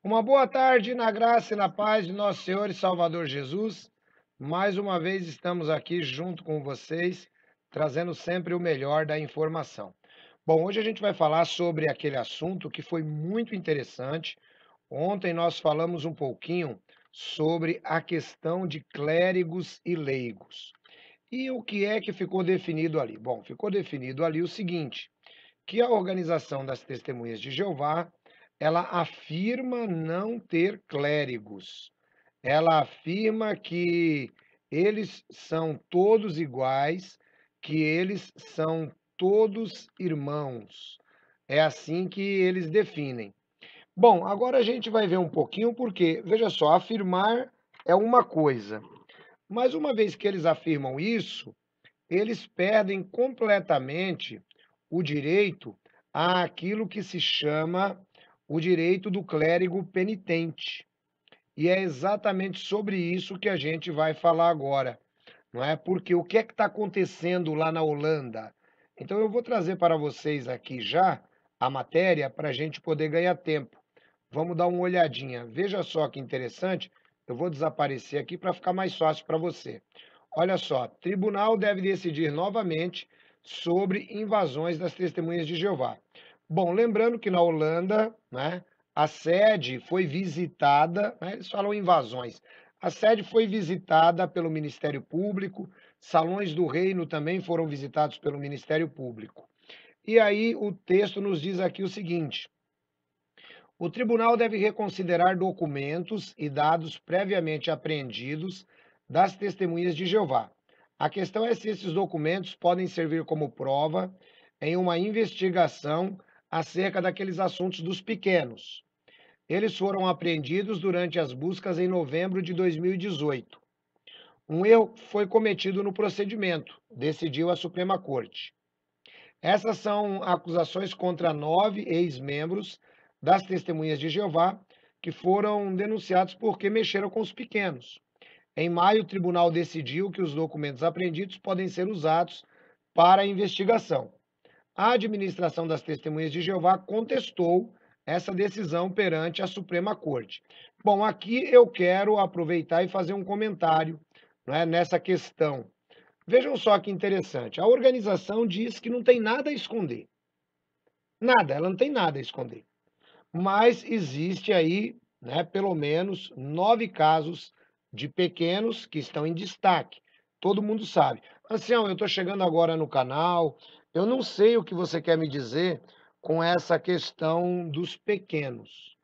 Uma boa tarde na graça e na paz de nosso Senhor e Salvador Jesus. Mais uma vez estamos aqui junto com vocês, trazendo sempre o melhor da informação. Bom, hoje a gente vai falar sobre aquele assunto que foi muito interessante. Ontem nós falamos um pouquinho sobre a questão de clérigos e leigos. E o que é que ficou definido ali? Bom, ficou definido ali o seguinte: que a organização das testemunhas de Jeová ela afirma não ter clérigos. Ela afirma que eles são todos iguais, que eles são todos irmãos. É assim que eles definem. Bom, agora a gente vai ver um pouquinho porque, veja só, afirmar é uma coisa. Mas uma vez que eles afirmam isso, eles perdem completamente o direito àquilo que se chama o direito do clérigo penitente. E é exatamente sobre isso que a gente vai falar agora, não é? Porque o que é que está acontecendo lá na Holanda? Então eu vou trazer para vocês aqui já a matéria para a gente poder ganhar tempo. Vamos dar uma olhadinha. Veja só que interessante. Eu vou desaparecer aqui para ficar mais fácil para você. Olha só, tribunal deve decidir novamente sobre invasões das testemunhas de Jeová. Bom, lembrando que na Holanda, né, a sede foi visitada, né, eles falam invasões, a sede foi visitada pelo Ministério Público, salões do reino também foram visitados pelo Ministério Público. E aí o texto nos diz aqui o seguinte: o tribunal deve reconsiderar documentos e dados previamente apreendidos das testemunhas de Jeová. A questão é se esses documentos podem servir como prova em uma investigação acerca daqueles assuntos dos pequenos. Eles foram apreendidos durante as buscas em novembro de 2018. Um erro foi cometido no procedimento, decidiu a Suprema Corte. Essas são acusações contra nove ex-membros das Testemunhas de Jeová que foram denunciados porque mexeram com os pequenos. Em maio, o tribunal decidiu que os documentos apreendidos podem ser usados para a investigação a administração das testemunhas de Jeová contestou essa decisão perante a Suprema Corte. Bom, aqui eu quero aproveitar e fazer um comentário é, nessa questão. Vejam só que interessante. A organização diz que não tem nada a esconder. Nada, ela não tem nada a esconder. Mas existe aí, né, pelo menos, nove casos de pequenos que estão em destaque. Todo mundo sabe. Ancião, eu estou chegando agora no canal, eu não sei o que você quer me dizer com essa questão dos pequenos.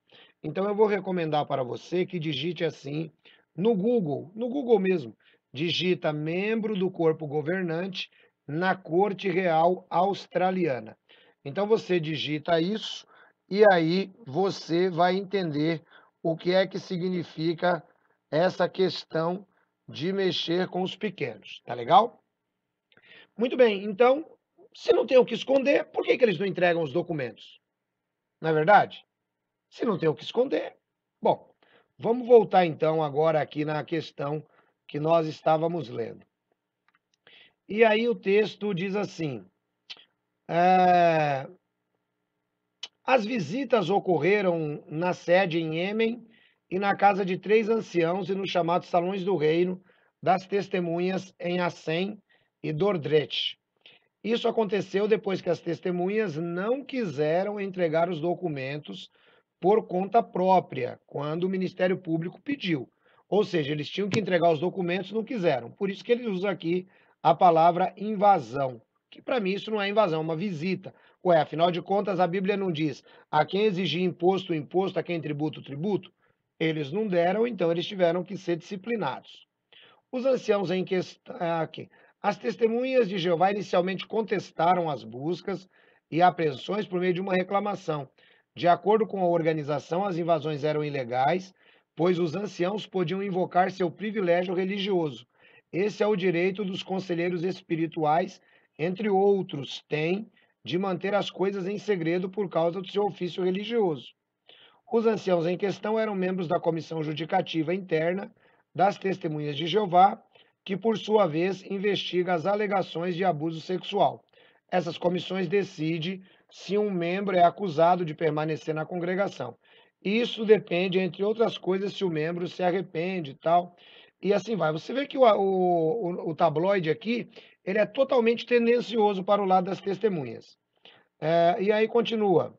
Então eu vou recomendar para você que digite assim no Google, no Google mesmo, digita membro do corpo governante na Corte Real Australiana. Então você digita isso e aí você vai entender o que é que significa essa questão de mexer com os pequenos, tá legal? Muito bem, então se não tem o que esconder, por que, que eles não entregam os documentos? Não é verdade? Se não tem o que esconder. Bom, vamos voltar então agora aqui na questão que nós estávamos lendo. E aí o texto diz assim: é, as visitas ocorreram na sede em Yemen e na casa de três anciãos e nos chamados salões do reino das testemunhas em Assen e Dordrecht. Isso aconteceu depois que as testemunhas não quiseram entregar os documentos por conta própria, quando o Ministério Público pediu. Ou seja, eles tinham que entregar os documentos, não quiseram. Por isso que ele usa aqui a palavra invasão, que para mim isso não é invasão, é uma visita. Ué, afinal de contas, a Bíblia não diz a quem exigir imposto, o imposto, a quem tributo, o tributo. Eles não deram, então eles tiveram que ser disciplinados. Os anciãos em questão. Ah, aqui. As testemunhas de Jeová inicialmente contestaram as buscas e apreensões por meio de uma reclamação. De acordo com a organização, as invasões eram ilegais, pois os anciãos podiam invocar seu privilégio religioso. Esse é o direito dos conselheiros espirituais, entre outros, têm de manter as coisas em segredo por causa do seu ofício religioso. Os anciãos em questão eram membros da comissão judicativa interna das Testemunhas de Jeová que por sua vez investiga as alegações de abuso sexual. Essas comissões decidem se um membro é acusado de permanecer na congregação. Isso depende, entre outras coisas, se o membro se arrepende e tal. E assim vai. Você vê que o, o, o tabloide aqui ele é totalmente tendencioso para o lado das testemunhas. É, e aí continua.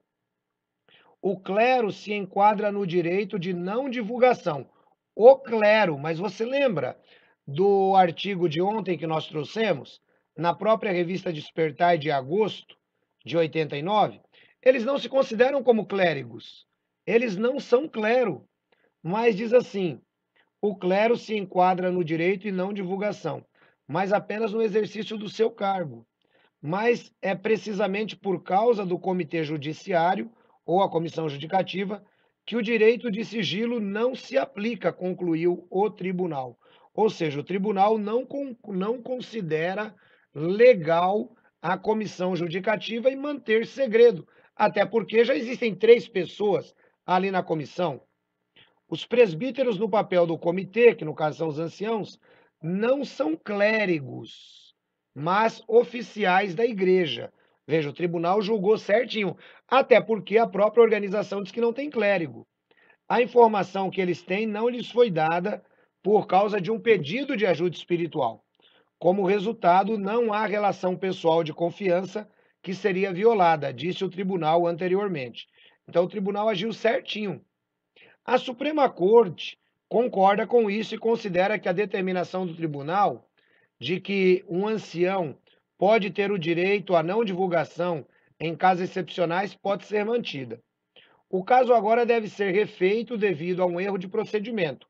O clero se enquadra no direito de não divulgação. O clero, mas você lembra? do artigo de ontem que nós trouxemos, na própria revista Despertar de agosto de 89, eles não se consideram como clérigos. Eles não são clero. Mas diz assim: o clero se enquadra no direito e não divulgação, mas apenas no exercício do seu cargo. Mas é precisamente por causa do comitê judiciário ou a comissão judicativa que o direito de sigilo não se aplica, concluiu o tribunal. Ou seja, o tribunal não, con não considera legal a comissão judicativa e manter segredo, até porque já existem três pessoas ali na comissão. Os presbíteros no papel do comitê, que no caso são os anciãos, não são clérigos, mas oficiais da igreja. Veja, o tribunal julgou certinho, até porque a própria organização diz que não tem clérigo. A informação que eles têm não lhes foi dada por causa de um pedido de ajuda espiritual. Como resultado, não há relação pessoal de confiança que seria violada, disse o tribunal anteriormente. Então, o tribunal agiu certinho. A Suprema Corte concorda com isso e considera que a determinação do tribunal de que um ancião pode ter o direito à não divulgação em casos excepcionais pode ser mantida. O caso agora deve ser refeito devido a um erro de procedimento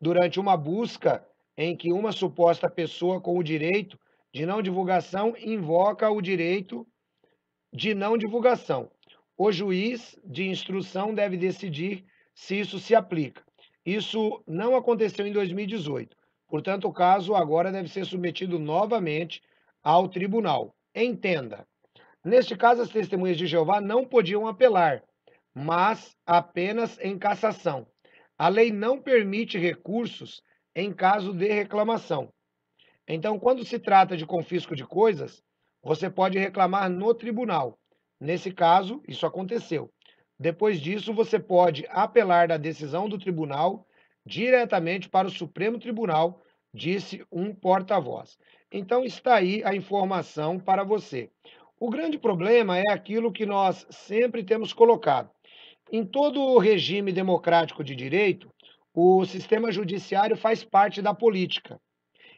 durante uma busca em que uma suposta pessoa com o direito de não divulgação invoca o direito de não divulgação. O juiz de instrução deve decidir se isso se aplica. Isso não aconteceu em 2018. Portanto, o caso agora deve ser submetido novamente ao tribunal. Entenda. Neste caso, as testemunhas de Jeová não podiam apelar, mas apenas em cassação. A lei não permite recursos em caso de reclamação. Então, quando se trata de confisco de coisas, você pode reclamar no tribunal. Nesse caso, isso aconteceu. Depois disso, você pode apelar da decisão do tribunal diretamente para o Supremo Tribunal, disse um porta-voz. Então, está aí a informação para você. O grande problema é aquilo que nós sempre temos colocado. Em todo o regime democrático de direito, o sistema judiciário faz parte da política.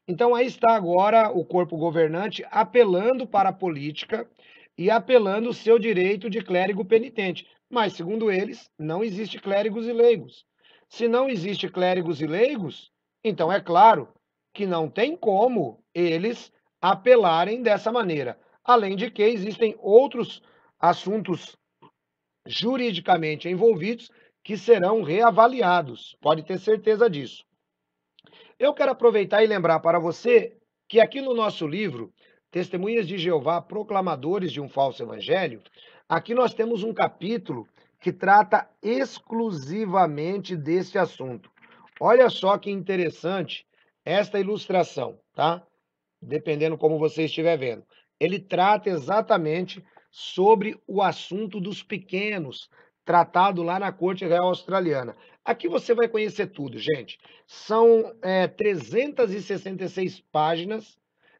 Então aí está agora o corpo governante apelando para a política e apelando o seu direito de clérigo penitente. Mas, segundo eles, não existe clérigos e leigos. Se não existe clérigos e leigos, então é claro que não tem como eles apelarem dessa maneira. Além de que existem outros assuntos juridicamente envolvidos que serão reavaliados. Pode ter certeza disso. Eu quero aproveitar e lembrar para você que aqui no nosso livro, Testemunhas de Jeová, Proclamadores de um Falso Evangelho, aqui nós temos um capítulo que trata exclusivamente desse assunto. Olha só que interessante esta ilustração, tá? Dependendo como você estiver vendo. Ele trata exatamente sobre o assunto dos pequenos, tratado lá na Corte Real Australiana. Aqui você vai conhecer tudo, gente. São é, 366 páginas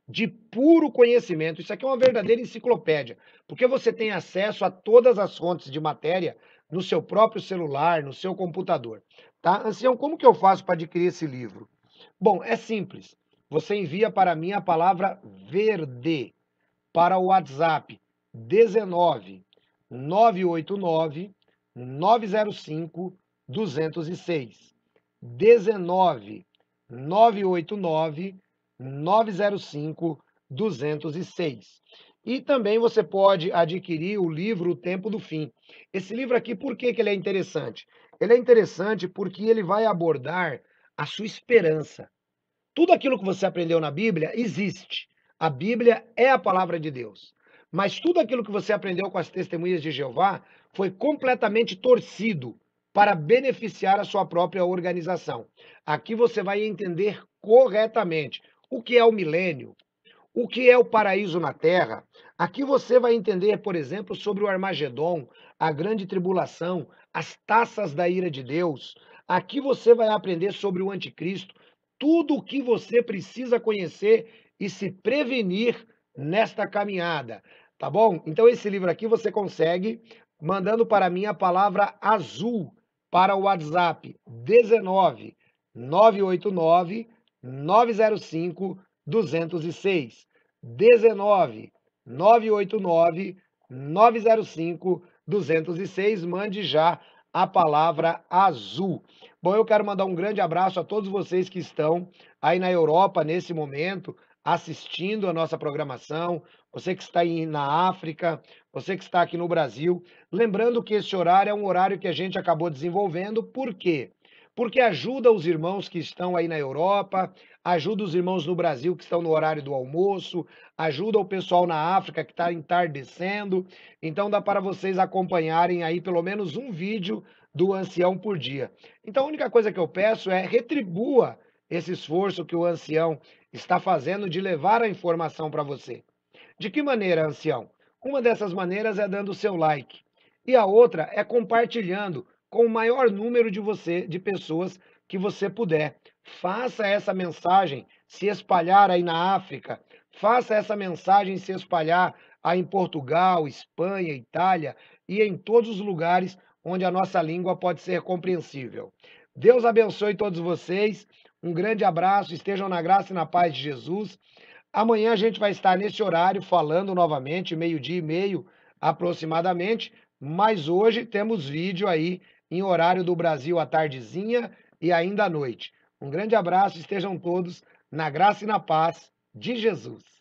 de puro conhecimento. Isso aqui é uma verdadeira enciclopédia, porque você tem acesso a todas as fontes de matéria no seu próprio celular, no seu computador. Tá? Ancião, como que eu faço para adquirir esse livro? Bom, é simples. Você envia para mim a palavra verde para o WhatsApp 19 989 905 206 19 989 905 206. E também você pode adquirir o livro O Tempo do Fim. Esse livro aqui, por que, que ele é interessante? Ele é interessante porque ele vai abordar a sua esperança. Tudo aquilo que você aprendeu na Bíblia existe. A Bíblia é a palavra de Deus. Mas tudo aquilo que você aprendeu com as testemunhas de Jeová foi completamente torcido para beneficiar a sua própria organização. Aqui você vai entender corretamente o que é o milênio, o que é o paraíso na terra? Aqui você vai entender, por exemplo, sobre o Armagedon, a grande tribulação, as taças da ira de Deus. Aqui você vai aprender sobre o anticristo, tudo o que você precisa conhecer e se prevenir nesta caminhada, tá bom? Então esse livro aqui você consegue mandando para mim a palavra azul para o WhatsApp 19 989 905 206 19 989 905 206 mande já a palavra azul. Bom, eu quero mandar um grande abraço a todos vocês que estão aí na Europa nesse momento, assistindo a nossa programação, você que está aí na África, você que está aqui no Brasil. Lembrando que esse horário é um horário que a gente acabou desenvolvendo, por quê? Porque ajuda os irmãos que estão aí na Europa, ajuda os irmãos no Brasil que estão no horário do almoço, ajuda o pessoal na África que está entardecendo. Então dá para vocês acompanharem aí pelo menos um vídeo do ancião por dia. Então a única coisa que eu peço é retribua esse esforço que o ancião está fazendo de levar a informação para você. De que maneira, ancião? Uma dessas maneiras é dando o seu like, e a outra é compartilhando com o maior número de você de pessoas que você puder. Faça essa mensagem se espalhar aí na África, faça essa mensagem se espalhar aí em Portugal, Espanha, Itália e em todos os lugares onde a nossa língua pode ser compreensível. Deus abençoe todos vocês. Um grande abraço, estejam na graça e na paz de Jesus. Amanhã a gente vai estar nesse horário falando novamente, meio-dia e meio aproximadamente, mas hoje temos vídeo aí em horário do Brasil à tardezinha e ainda à noite. Um grande abraço, estejam todos na graça e na paz de Jesus.